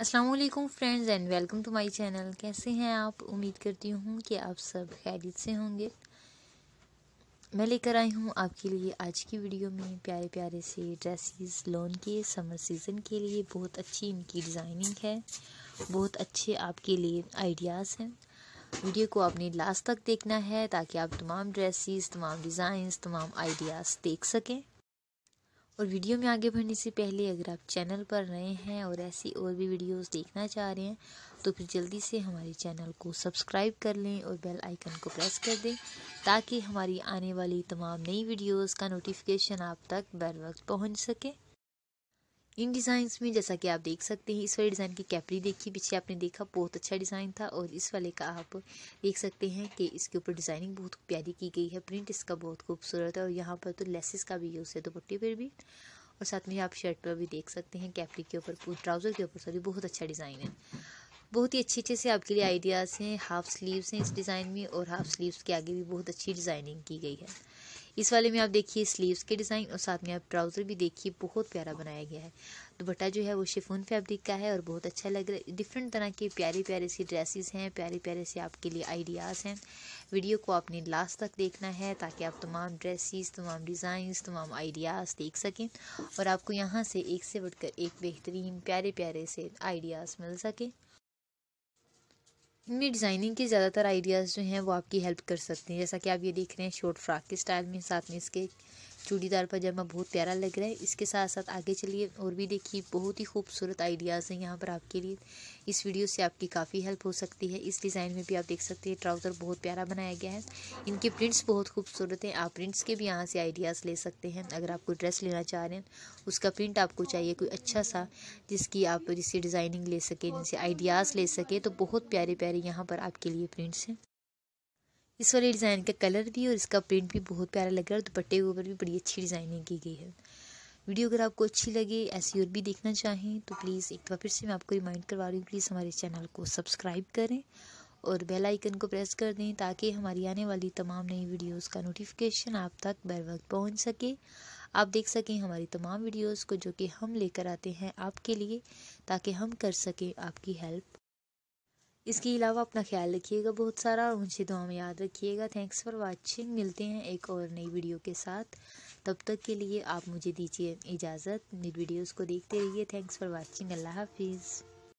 Aslam friends and welcome to my channel कैसे हैं आप उम्मीद करती हूँ कि आप सब खैरियत से होंगे मैं लेकर आई हूँ आपके लिए आज की वीडियो में प्यारे प्यारे से ड्रेसेस लोन के समर सीज़न के लिए बहुत अच्छी इनकी डिज़ाइनिंग है बहुत अच्छे आपके लिए आइडियाज़ हैं वीडियो को आपने लास्ट तक देखना है ताकि आप तमाम ड्रेसिस तमाम डिज़ाइंस तमाम आइडियाज़ देख सकें और वीडियो में आगे बढ़ने से पहले अगर आप चैनल पर नए हैं और ऐसी और भी वीडियोस देखना चाह रहे हैं तो फिर जल्दी से हमारे चैनल को सब्सक्राइब कर लें और बेल आइकन को प्रेस कर दें ताकि हमारी आने वाली तमाम नई वीडियोस का नोटिफिकेशन आप तक बर वक्त पहुँच सके इन डिज़ाइंस में जैसा कि आप देख सकते हैं इस वाले डिज़ाइन की कैपरी देखी पीछे आपने देखा बहुत अच्छा डिज़ाइन था और इस वाले का आप देख सकते हैं कि इसके ऊपर डिज़ाइनिंग बहुत प्यारी की गई है प्रिंट इसका बहुत खूबसूरत है और यहाँ पर तो लेसेस का भी यूज़ है दुपट्टे तो पर भी और साथ में आप शर्ट पर भी देख सकते हैं कैपरी के ऊपर ट्राउज़र के ऊपर सॉरी बहुत अच्छा डिज़ाइन है बहुत ही अच्छे अच्छे से आपके लिए आइडियाज़ हैं हाफ़ स्लीव्स हैं इस डिज़ाइन में और हाफ़ स्लीव्स के आगे भी बहुत अच्छी डिज़ाइनिंग की गई है इस वाले में आप देखिए स्लीव्स के डिज़ाइन और साथ में आप ट्राउज़र भी देखिए बहुत प्यारा बनाया गया है दुपट्टा जो है वो शिफोन फैब्रिक का है और बहुत अच्छा लग रहा है डिफरेंट तरह के प्यारे प्यारे सी ड्रेसेस हैं प्यारे प्यारे से आपके लिए आइडियाज़ हैं वीडियो को आपने लास्ट तक देखना है ताकि आप तमाम ड्रेसेस तमाम डिज़ाइंस तमाम आइडियाज़ देख सकें और आपको यहाँ से एक से बढ़कर एक बेहतरीन प्यारे प्यारे से आइडियाज़ मिल सकें इनमें डिज़ाइनिंग के ज़्यादातर आइडियाज़ जो हैं वो आपकी हेल्प कर सकते हैं जैसा कि आप ये देख रहे हैं शॉर्ट फ्रॉक के स्टाइल में साथ में इसके चूड़ीदार पजामा बहुत प्यारा लग रहा है इसके साथ साथ आगे चलिए और भी देखिए बहुत ही खूबसूरत आइडियाज़ हैं यहाँ पर आपके लिए इस वीडियो से आपकी काफ़ी हेल्प हो सकती है इस डिज़ाइन में भी आप देख सकते हैं ट्राउज़र बहुत प्यारा बनाया गया है इनके प्रिंट्स बहुत खूबसूरत हैं आप प्रिंट्स के भी यहाँ से आइडियाज़ ले सकते हैं अगर आप कोई ड्रेस लेना चाह रहे हैं उसका प्रिंट आपको चाहिए कोई अच्छा सा जिसकी आप जिससे डिज़ाइनिंग ले सकें जिनसे आइडियाज़ ले सकें तो बहुत प्यारे प्यारे यहाँ पर आपके लिए प्रिंट्स हैं इस वाले डिज़ाइन का कलर भी और इसका प्रिंट भी बहुत प्यारा लग रहा है और दुपट्टे के ऊपर भी बड़ी अच्छी डिज़ाइनिंग की गई है वीडियो अगर आपको अच्छी लगे ऐसी और भी देखना चाहें तो प्लीज़ एक बार फिर से मैं आपको रिमाइंड करवा रही हूँ प्लीज़ हमारे चैनल को सब्सक्राइब करें और बेल आइकन को प्रेस कर दें ताकि हमारी आने वाली तमाम नई वीडियोस का नोटिफिकेशन आप तक बर वक्त पहुँच सके आप देख सकें हमारी तमाम वीडियोस को जो कि हम लेकर आते हैं आपके लिए ताकि हम कर सकें आपकी हेल्प इसके अलावा अपना ख्याल रखिएगा बहुत सारा और मुझे दुआ में याद रखिएगा थैंक्स फॉर वाचिंग मिलते हैं एक और नई वीडियो के साथ तब तक के लिए आप मुझे दीजिए इजाज़त वीडियोस को देखते रहिए थैंक्स फॉर वाचिंग अल्लाह हाफिज़